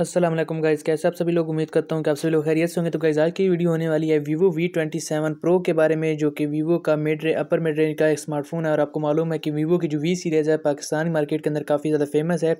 Aslam guys कैसे आप सभी लोग उम्मीद करता हूँ कि आप सभी लोग खैरियत से होंगे तो गाइज़ आज की वीडियो होने वाली है Vivo V twenty seven pro के बारे में जो कि वीवो का मिड रे अपर मिड रेंज का एक स्मार्टफोन है और आपको मालूम है कि वीवो की जो वी सीरीज़ है पाकिस्तानी मार्केट के अंदर काफ़ी ज़्यादा फेमस है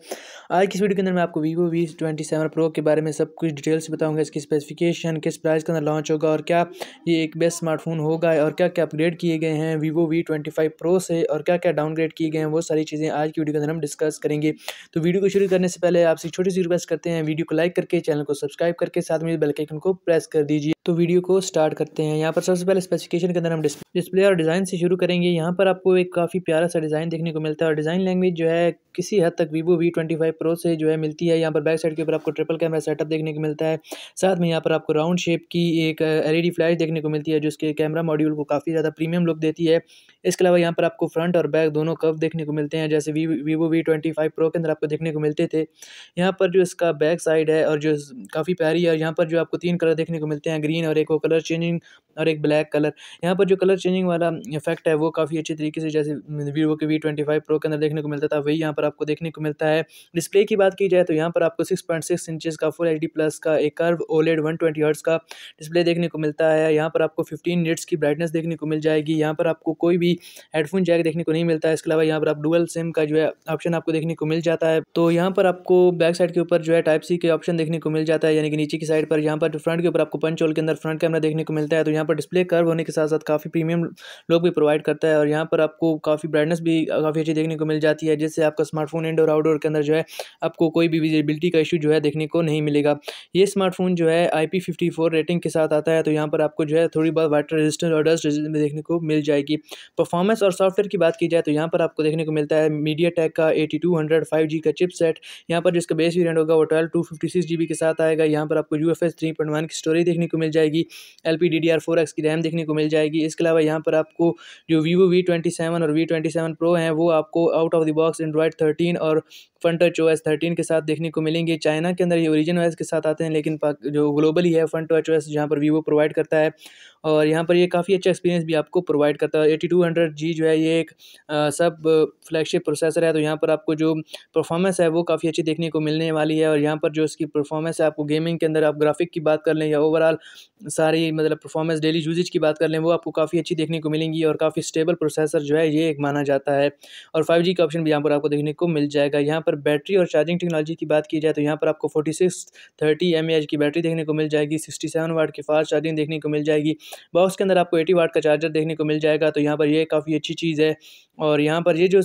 आज की वीडियो के अंदर मैं आपको Vivo V twenty seven pro के बारे में सब कुछ डिटेल से बताऊँगा इसकी स्पेसिफिकेशन किस प्राइस के अंदर लॉन्च होगा और क्या ये एक बेस्ट स्मार्टफोन होगा और क्या क्या अपग्रेड किए गए हैं Vivo V twenty five pro से और क्या क्या डाउनग्रेड किए गए हैं वो सारी चीज़ें आज की वीडियो के अंदर हम डिस्कस करेंगे तो वीडियो को शुरू करने से पहले आपसे छोटी सी रिक्वेस्ट करते हैं वीडियो को लाइक करके चैनल को सब्सक्राइब करके साथ में बेल आइकन को प्रेस कर दीजिए तो वीडियो को स्टार्ट करते हैं यहाँ पर सबसे पहले स्पेसिफिकेशन के अंदर हम डिस्प्ले और डिज़ाइन से शुरू करेंगे यहाँ पर आपको एक काफ़ी प्यारा सा डिज़ाइन देखने को मिलता है और डिज़ाइन लैंग्वेज जो है किसी हद तक Vivo V twenty five pro से जो है मिलती है यहाँ पर बैक साइड के ऊपर आपको ट्रिपल कैमरा सेटअप देखने को मिलता है साथ में यहाँ पर आपको राउंड शेप की एक एलईडी फ्लैश देखने को मिलती है जो कैमरा मॉड्यूल को काफ़ी ज़्यादा प्रीमियम लुक देती है इसके अलावा यहाँ पर आपको फ्रंट और बैक दोनों कव देखने को मिलते हैं जैसे Vivo V twenty five pro के अंदर आपको देखने को मिलते थे यहाँ पर जो इसका बैक बैक साइड है और जो काफी प्यारी है और यहाँ पर जो आपको तीन कलर देखने को मिलते हैं ग्रीन और एक वो कलर चेंजिंग और एक ब्लैक कलर यहाँ पर जो कलर चेंजिंग वाला इफेक्ट है वो काफ़ी अच्छे तरीके से जैसे वीवो के वी ट्वेंटी फाइव प्रो के अंदर देखने को मिलता था वही यहाँ पर आपको देखने को मिलता है डिस्प्ले की बात की जाए तो यहाँ पर आपको सिक्स पॉइंट सिक्स का फुल एच डी प्लस का एक curve OLED one twenty hertz का डिस्प्ले देखने को मिलता है यहाँ पर आपको फिफ्टीन मिनट्स की ब्राइटनेस देखने को मिल जाएगी यहाँ पर आपको कोई भी हेडफोन जैक देखने को नहीं मिलता है इसके अलावा यहाँ पर आप डुअल सिम का जो है ऑप्शन आपको देखने को मिल जाता है तो यहाँ पर आपको बैक साइड के ऊपर जो है टाइप सी के ऑप्शन देखने को मिल जाता है यानी कि नीचे की साइड पर यहाँ पर फ्रंट के ऊपर आपको पंच होल के अंदर फ्रंट कैमरा देखने को मिलता है तो यहाँ यहाँ पर डिस्प्ले कर्व होने के साथ साथ काफ़ी प्रीमियम लोग भी प्रोवाइड करता है और यहाँ पर आपको काफ़ी ब्राइटनेस भी काफ़ी अच्छी देखने को मिल जाती है जिससे आपका स्मार्टफोन इंडोर आउटडोर के अंदर जो है आपको कोई भी विजिबिलिटी का इशू जो है देखने को नहीं मिलेगा ये स्मार्टफोन जो है आई रेटिंग के साथ आता है तो यहाँ पर आपको जो है थोड़ी बहुत वाटर रेजिस्टेंस और डस्ट रेजिस्टेंस देखने को मिल जाएगी परफॉर्मेंस और सॉफ्टवेयर की बात की जाए तो यहाँ पर आपको देखने को मिलता है मीडिया टैक का eighty two hundred five G का चिप सेट यहाँ पर जिसका बेस वेरियंट होगा वो twelve two fifty six G B के साथ आएगा यहाँ पर आपको U F S three point one की स्टोरेज देखने को मिल जाएगी L P D D R four four X की रैम देखने को मिल जाएगी इसके अलावा यहाँ पर आपको जो वीवो वी ट्वेंटी सेवन और वी ट्वेंटी सेवन प्रो हैं वो आपको out of the box Android thirteen और Funtouch O S thirteen के साथ देखने को मिलेंगे चाइना के अंदर ये ओरिजिन वाइज के साथ आते हैं लेकिन जो ग्लोबली है फंट टच ओ एस यहाँ पर वीवो प्रोवाइड करता है और यहाँ पर ये काफ़ी अच्छा एक्सपीरियंस भी आपको प्रोवाइड करता है एटी टू हंड्रेड जी जो है ये एक आ, सब फ्लैगशिप प्रोसेसर है तो यहाँ पर आपको जो परफॉर्मेंस है वो काफ़ी अच्छी देखने को मिलने वाली है और यहाँ पर जो इसकी परफॉर्मेंस है आपको गेमिंग के अंदर आप ग्राफिक की बात कर लें या ओवरऑल सारी मतलब परफॉर्मेंस डेली यूजेज की बात कर लें वो आपको काफ़ी अच्छी देखने को मिलेंगी और काफ़ी स्टेबल प्रोसेसर जो है ये एक माना जाता है और फाइव जी का ऑप्शन भी यहाँ पर आपको देखने को मिल जाएगा यहाँ पर पर बैटरी और चार्जिंग टेक्नोलॉजी की बात की जाए तो यहाँ पर आपको forty six thirty M H की बैटरी देखने को मिल जाएगी सिक्सटी सेवन वाट की फास्ट चार्जिंग देखने को मिल जाएगी बॉक्स के अंदर आपको एटी वाट का चार्जर देखने को मिल जाएगा तो यहाँ पर यह काफ़ी अच्छी चीज़ है और यहाँ पर ये जो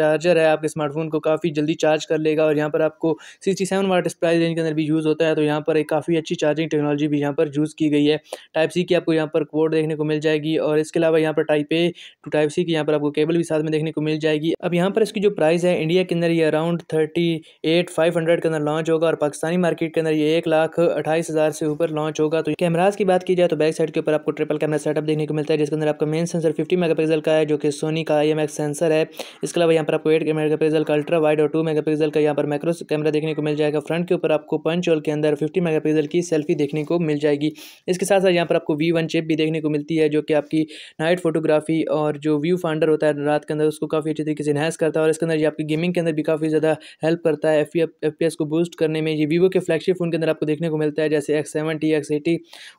चार्जर है आपके स्मार्टफोन को काफ़ी जल्दी चार्ज कर लेगा और यहाँ पर आपको sixty seven watt price range के अंदर भी यूज़ होता है तो यहाँ पर एक काफ़ी अच्छी चार्जिंग टेक्नोलॉजी भी यहाँ पर यूज़ की गई है टाइप सी की आपको यहाँ पर कोड देखने को मिल जाएगी और इसके अलावा यहाँ पर type A to type C की यहाँ पर आपको केबल भी साथ में देखने को मिल जाएगी अब यहाँ पर इसकी जो प्राइस है इंडिया के अंदर ये around thirty eight five hundred के अंदर लॉन्च होगा और पाकिस्तानी मार्केट के अंदर ये एक लाख अट्ठाईस हज़ार से ऊपर लॉन्च होगा तो कैमराज की बात की जाए तो बैक साइड के ऊपर आपको ट्रिपल कैमरा सेटअप देखने को मिलता है जिसके अंदर आपका मेन सेंसर फिफ्टी मेगा का है जो कि सोनी का आई सेंसर है इसके अलावा यहाँ पर आपको एट मेगापिक्सल का अल्ट्रा वाइड और टू मेगापिक्सल का यहाँ पर माइक्रो कैमरा देखने को मिल जाएगा फ्रंट के ऊपर आपको पंच होल के अंदर फिफ्टी मेगा की सेल्फी देखने को मिल जाएगी इसके साथ साथ यहाँ पर आपको वी वन चिप भी देखने को मिलती है जो कि आपकी नाइट फोटोग्राफी और जो व्यू फाइंडर होता है रात के अंदर उसको काफ़ी अच्छी तरीके से इनहस करता है और इसके अंदर ये आपकी गेमिंग के अंदर भी काफ़ी काफ़ी ज़्यादा हेल्प करता है एफ पी को बूस्ट करने में ये वीवो के फ्लैगशिप फ़ोन के अंदर आपको देखने को मिलता है जैसे एक्स सेवेंटी एक्स एटी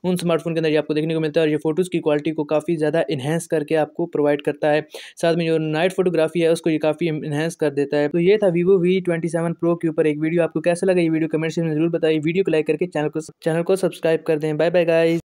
उन स्मार्टफोन के अंदर ये आपको देखने को मिलता है और ये फोटोज़ की क्वालिटी को काफ़ी ज़्यादा इन्हेंस करके आपको प्रोवाइड करता है साथ में जो नाइट फोटोग्राफी है उसको ये काफ़ी इन्हेंस कर देता है तो ये था Vivo V twenty seven pro के ऊपर एक वीडियो आपको कैसा लगा ये वीडियो कमेंट से जरूर बताइए वीडियो को लाइक करके चैनल को चैनल को सब्सक्राइब कर दें बाय बाय गाइस